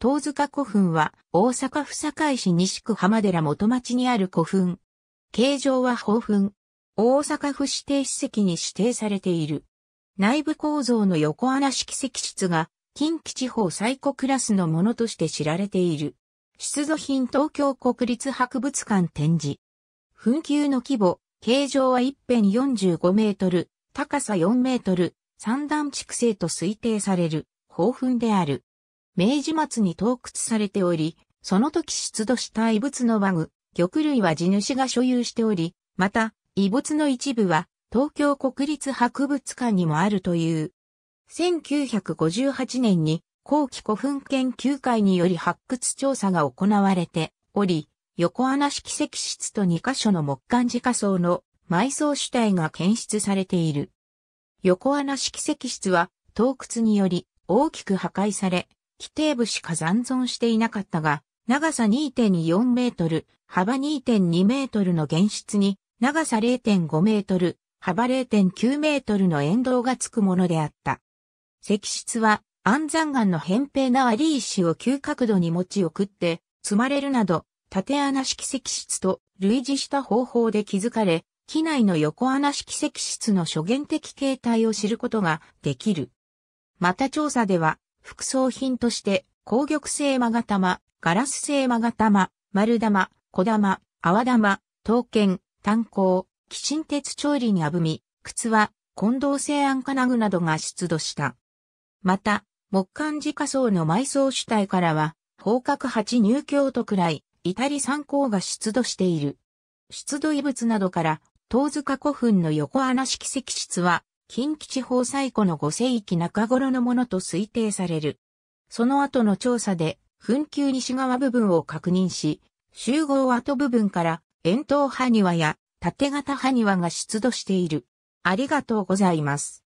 東塚古墳は大阪府堺市西区浜寺元町にある古墳。形状は宝墳。大阪府指定史跡に指定されている。内部構造の横穴式石室が近畿地方最古クラスのものとして知られている。出土品東京国立博物館展示。墳丘の規模、形状は一辺45メートル、高さ4メートル、三段畜生と推定される、宝墳である。明治末に洞窟されており、その時出土した遺物の和具、玉類は地主が所有しており、また、遺物の一部は、東京国立博物館にもあるという。1958年に、後期古墳研究会により発掘調査が行われており、横穴式石室と2カ所の木管自家層の埋葬主体が検出されている。横穴式石室は、洞窟により大きく破壊され、規定部しか残存していなかったが、長さ2.4メートル、幅2.2メートルの原質に、長さ0.5メートル、幅0.9メートルの沿道がつくものであった。石室は、安山岩の扁平な割石を急角度に持ち送って、積まれるなど、縦穴式石室と類似した方法で築かれ、機内の横穴式石室の諸元的形態を知ることができる。また調査では、副葬品として、光玉製マガ玉、ガラス製マガ玉、丸玉、小玉、泡玉、刀剣、炭鉱、鬼神鉄調理にあぶみ、靴は、近藤製ンカナ具などが出土した。また、木管自家層の埋葬主体からは、方角八入京とくらい、イタリ参考が出土している。出土遺物などから、東塚古墳の横穴式石室は、近畿地方最古の5世紀中頃のものと推定される。その後の調査で、墳丘西側部分を確認し、集合跡部分から、円筒埴輪や縦型埴輪が出土している。ありがとうございます。